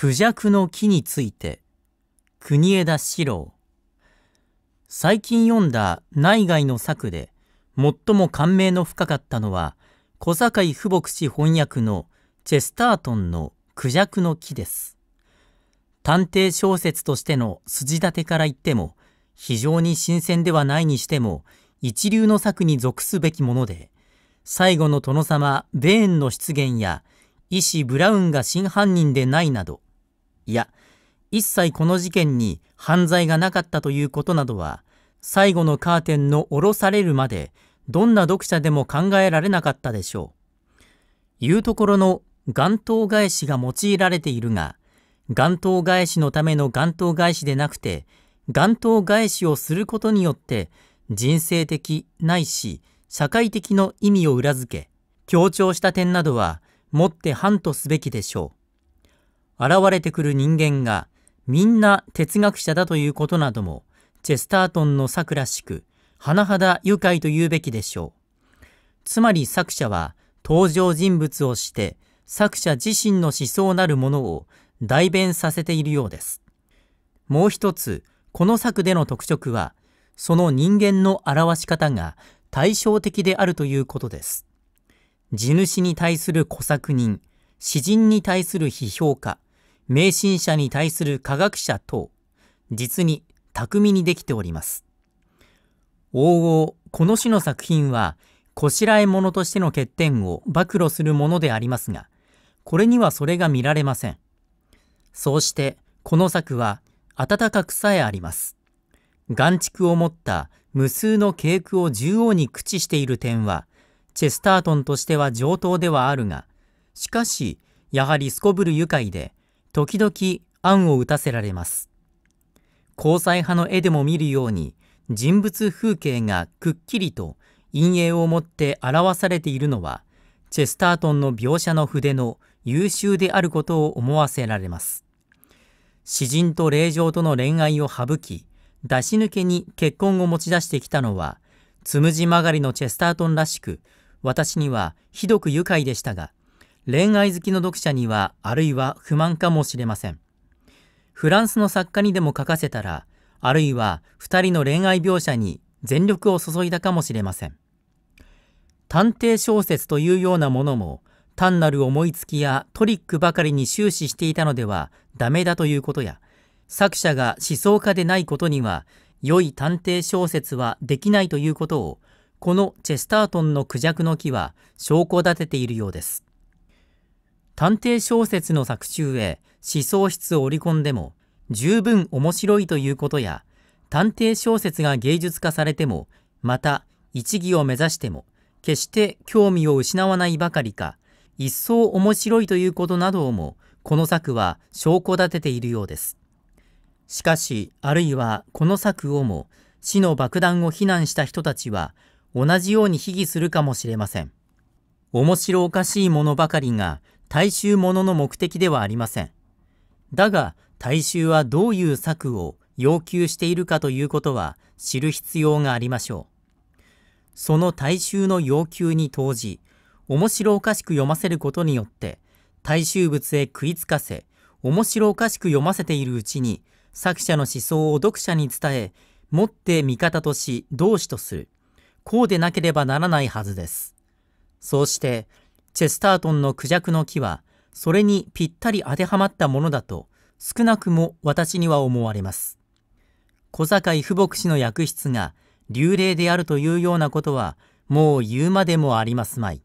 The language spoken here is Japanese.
クジャクの木について国枝四郎最近読んだ内外の作で最も感銘の深かったのは小坂井富牧氏翻訳のチェスタートンの「クジャクの木」です。探偵小説としての筋立てから言っても非常に新鮮ではないにしても一流の策に属すべきもので最後の殿様ベーンの出現や医師ブラウンが真犯人でないなどいや、一切この事件に犯罪がなかったということなどは、最後のカーテンの下ろされるまで、どんな読者でも考えられなかったでしょう。いうところの眼頭返しが用いられているが、眼頭返しのための眼頭返しでなくて、眼頭返しをすることによって、人生的ないし社会的の意味を裏付け、強調した点などは、もって反とすべきでしょう。現れてくる人間がみんな哲学者だということなどもチェスタートンの作らしく甚だ愉快と言うべきでしょう。つまり作者は登場人物をして作者自身の思想なるものを代弁させているようです。もう一つ、この作での特色は、その人間の表し方が対照的であるということです。地主に対する小作人、詩人に対する批評家、迷信者に対する科学者等、実に巧みにできております。往々、この種の作品は、こしらえ者としての欠点を暴露するものでありますが、これにはそれが見られません。そうして、この作は温かくさえあります。眼畜を持った無数の景句を縦横に駆使している点は、チェスタートンとしては上等ではあるが、しかし、やはりすこぶる愉快で、時々案を打たせられます。交際派の絵でも見るように人物風景がくっきりと陰影を持って表されているのはチェスタートンの描写の筆の優秀であることを思わせられます。詩人と霊嬢との恋愛を省き出し抜けに結婚を持ち出してきたのはつむじ曲がりのチェスタートンらしく私にはひどく愉快でしたが恋愛好きの読者にはあるいは不満かもしれません。フランスの作家にでも書かせたら、あるいは2人の恋愛描写に全力を注いだかもしれません。探偵小説というようなものも単なる思いつきやトリックばかりに終始していたのではダメだということや作者が思想家でないことには良い探偵小説はできないということをこのチェスタートンのクジャクの木は証拠立てているようです。探偵小説の作中へ思想室を織り込んでも十分面白いということや探偵小説が芸術化されてもまた一義を目指しても決して興味を失わないばかりか一層面白いということなどをもこの作は証拠立てているようです。しかしあるいはこの作をも死の爆弾を非難した人たちは同じように非議するかもしれません。面白おかしいものばかりが大衆ものの目的ではありません。だが、大衆はどういう策を要求しているかということは知る必要がありましょう。その大衆の要求に投じ、面白おかしく読ませることによって、大衆物へ食いつかせ、面白おかしく読ませているうちに、作者の思想を読者に伝え、持って味方とし、同志とする。こうでなければならないはずです。そうして、チェスタートンのクジャクの木はそれにぴったり当てはまったものだと少なくも私には思われます。小坂井不牧師の役室が流霊であるというようなことはもう言うまでもありますまい。